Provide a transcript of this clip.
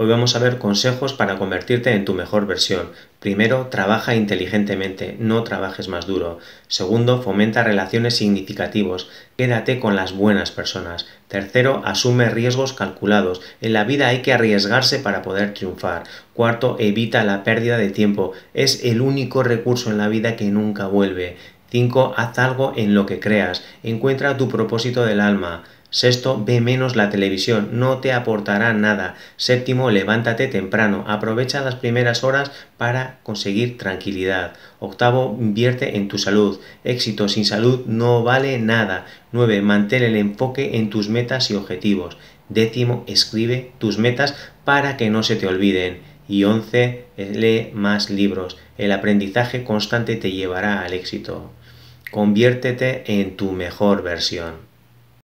Hoy vamos a ver consejos para convertirte en tu mejor versión. Primero, trabaja inteligentemente, no trabajes más duro. Segundo, fomenta relaciones significativos, quédate con las buenas personas. Tercero, asume riesgos calculados. En la vida hay que arriesgarse para poder triunfar. Cuarto, evita la pérdida de tiempo. Es el único recurso en la vida que nunca vuelve. Cinco, Haz algo en lo que creas. Encuentra tu propósito del alma. Sexto, ve menos la televisión, no te aportará nada. Séptimo, levántate temprano, aprovecha las primeras horas para conseguir tranquilidad. Octavo, invierte en tu salud. Éxito sin salud no vale nada. Nueve, mantén el enfoque en tus metas y objetivos. Décimo, escribe tus metas para que no se te olviden. Y once, lee más libros. El aprendizaje constante te llevará al éxito. Conviértete en tu mejor versión.